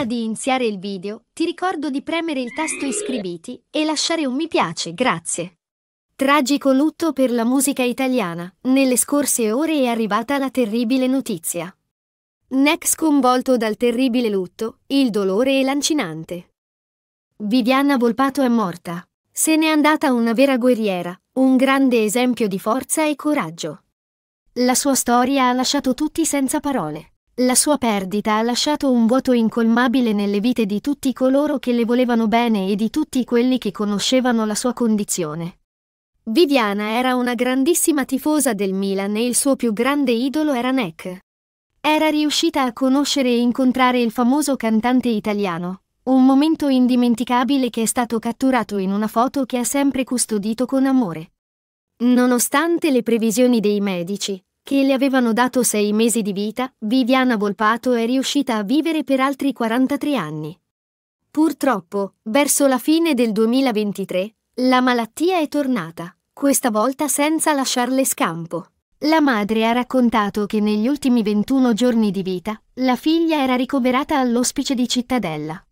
Prima di iniziare il video, ti ricordo di premere il tasto iscriviti e lasciare un mi piace, grazie. Tragico lutto per la musica italiana. Nelle scorse ore è arrivata la terribile notizia. Nex sconvolto dal terribile lutto, il dolore è lancinante. Viviana Volpato è morta. Se n'è andata una vera guerriera, un grande esempio di forza e coraggio. La sua storia ha lasciato tutti senza parole. La sua perdita ha lasciato un vuoto incolmabile nelle vite di tutti coloro che le volevano bene e di tutti quelli che conoscevano la sua condizione. Viviana era una grandissima tifosa del Milan e il suo più grande idolo era Neck. Era riuscita a conoscere e incontrare il famoso cantante italiano, un momento indimenticabile che è stato catturato in una foto che ha sempre custodito con amore. Nonostante le previsioni dei medici, che le avevano dato sei mesi di vita, Viviana Volpato è riuscita a vivere per altri 43 anni. Purtroppo, verso la fine del 2023, la malattia è tornata, questa volta senza lasciarle scampo. La madre ha raccontato che negli ultimi 21 giorni di vita la figlia era ricoverata all'ospice di cittadella.